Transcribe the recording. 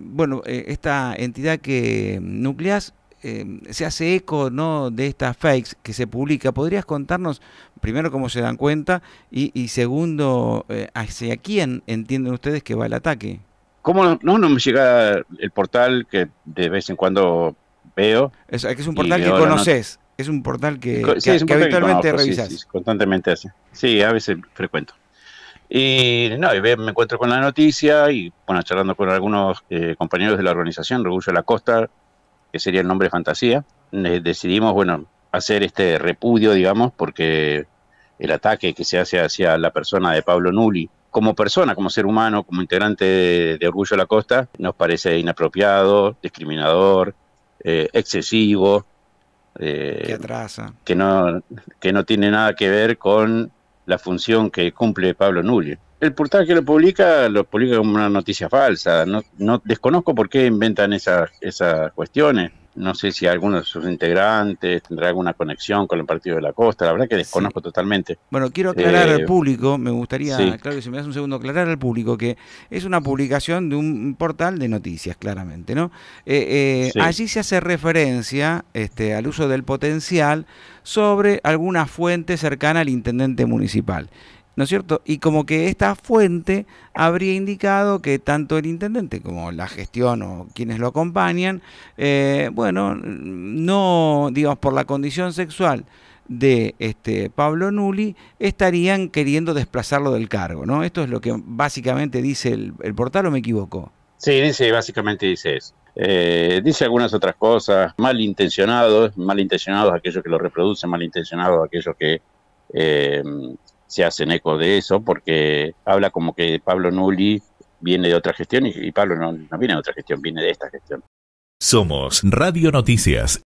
bueno, eh, esta entidad que mm, nucleas eh, se hace eco ¿no? de estas fakes que se publica. ¿Podrías contarnos, primero, cómo se dan cuenta y, segundo, eh, hacia quién entienden ustedes que va el ataque? ¿Cómo no, no, me llega el portal que de vez en cuando veo? Es, es un portal que conoces, es un portal que, habitualmente revisas. constantemente hace. Sí, a veces frecuento. Y no, me encuentro con la noticia y bueno, charlando con algunos eh, compañeros de la organización, Orgullo de la Costa, que sería el nombre Fantasía, eh, decidimos, bueno, hacer este repudio, digamos, porque el ataque que se hace hacia la persona de Pablo Nulli, como persona, como ser humano, como integrante de, Orgullo de la Costa, nos parece inapropiado, discriminador, eh, excesivo. que atrasa. Que no, que no tiene nada que ver con la función que cumple Pablo Núñez. El portal que lo publica lo publica como una noticia falsa. No, no desconozco por qué inventan esas cuestiones no sé si alguno de sus integrantes tendrá alguna conexión con el Partido de la Costa, la verdad que desconozco totalmente. Bueno, quiero aclarar al eh, público, me gustaría, claro claro, si me das un segundo, aclarar al público que es una publicación de un portal de noticias, claramente, ¿no? Eh, eh, allí se hace referencia este, al uso del potencial sobre alguna fuente cercana al intendente municipal. ¿no es cierto? Y como que esta fuente habría indicado que tanto el intendente como la gestión o quienes lo acompañan, eh, bueno, no, digamos, por la condición sexual de este, Pablo Nuli estarían queriendo desplazarlo del cargo, ¿no? Esto es lo que básicamente dice el, portal o me equivoco. Sí, dice, básicamente dice eso. Eh, dice algunas otras cosas, malintencionados, malintencionados aquellos que lo reproducen, malintencionados aquellos que eh, se hacen eco de eso porque habla como que Pablo Nulli viene de otra gestión y, Pablo no, no viene de otra gestión, viene de esta gestión. Somos Radio Noticias.